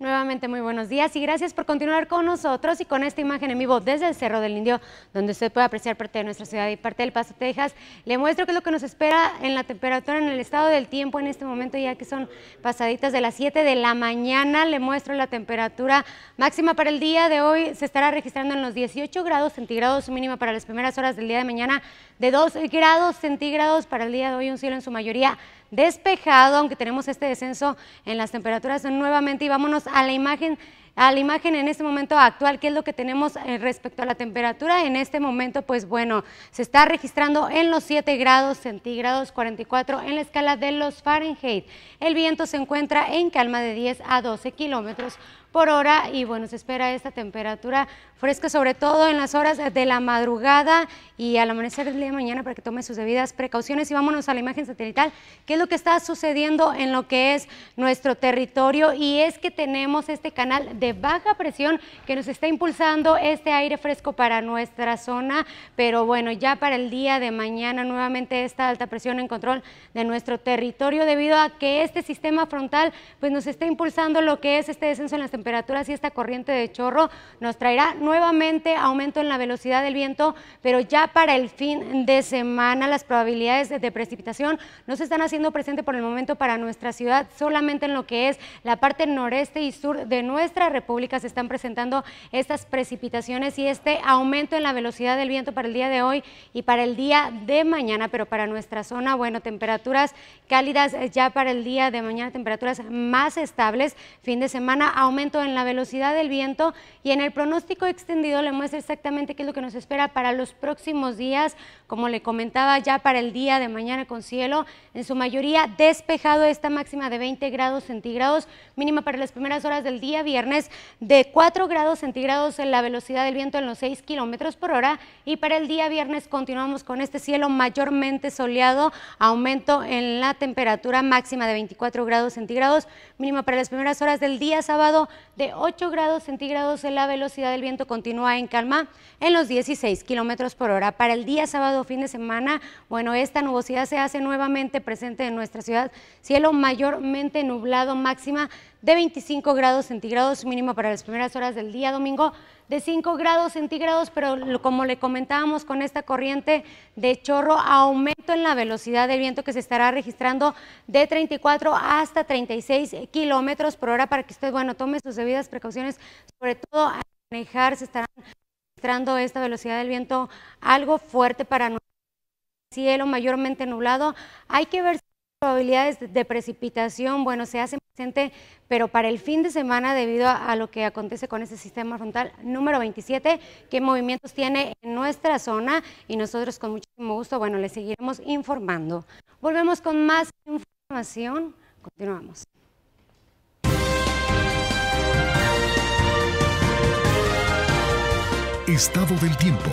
Nuevamente muy buenos días y gracias por continuar con nosotros y con esta imagen en vivo desde el Cerro del Indio, donde usted puede apreciar parte de nuestra ciudad y parte del Paso Texas. Le muestro qué es lo que nos espera en la temperatura, en el estado del tiempo en este momento, ya que son pasaditas de las 7 de la mañana. Le muestro la temperatura máxima para el día de hoy. Se estará registrando en los 18 grados centígrados, mínima para las primeras horas del día de mañana, de 2 grados centígrados para el día de hoy, un cielo en su mayoría despejado, aunque tenemos este descenso en las temperaturas nuevamente y vámonos a la imagen a la imagen en este momento actual, qué es lo que tenemos eh, respecto a la temperatura. En este momento, pues bueno, se está registrando en los 7 grados centígrados, 44 en la escala de los Fahrenheit. El viento se encuentra en calma de 10 a 12 kilómetros por hora y bueno, se espera esta temperatura fresca sobre todo en las horas de la madrugada y al amanecer del día de mañana para que tome sus debidas precauciones y vámonos a la imagen satelital, qué es lo que está sucediendo en lo que es nuestro territorio y es que tenemos este canal de baja presión que nos está impulsando este aire fresco para nuestra zona, pero bueno, ya para el día de mañana nuevamente esta alta presión en control de nuestro territorio debido a que este sistema frontal pues nos está impulsando lo que es este descenso en las temperaturas y esta corriente de chorro nos traerá nuevamente aumento en la velocidad del viento, pero ya para el fin de semana las probabilidades de precipitación no se están haciendo presente por el momento para nuestra ciudad, solamente en lo que es la parte noreste y sur de nuestra repúblicas se están presentando estas precipitaciones y este aumento en la velocidad del viento para el día de hoy y para el día de mañana, pero para nuestra zona, bueno, temperaturas cálidas ya para el día de mañana, temperaturas más estables, fin de semana, aumento en la velocidad del viento y en el pronóstico extendido le muestra exactamente qué es lo que nos espera para los próximos días, como le comentaba ya para el día de mañana con cielo, en su mayoría despejado esta máxima de 20 grados centígrados, mínima para las primeras horas del día viernes de 4 grados centígrados en la velocidad del viento en los 6 kilómetros por hora. Y para el día viernes continuamos con este cielo mayormente soleado, aumento en la temperatura máxima de 24 grados centígrados, mínima para las primeras horas del día sábado de 8 grados centígrados en la velocidad del viento continúa en calma en los 16 kilómetros por hora. Para el día sábado, fin de semana, bueno, esta nubosidad se hace nuevamente presente en nuestra ciudad. Cielo mayormente nublado, máxima de 25 grados centígrados, mínimo para las primeras horas del día domingo de 5 grados centígrados, pero como le comentábamos con esta corriente de chorro, aumento en la velocidad del viento que se estará registrando de 34 hasta 36 kilómetros por hora para que usted, bueno, tome sus debidas precauciones, sobre todo a manejar, se estará registrando esta velocidad del viento algo fuerte para nuestro cielo mayormente nublado. Hay que ver probabilidades de precipitación, bueno, se hace presente, pero para el fin de semana, debido a, lo que acontece con ese sistema frontal número 27, qué movimientos tiene en nuestra zona y nosotros con muchísimo gusto, bueno, le seguiremos informando. Volvemos con más información. Continuamos. Estado del tiempo.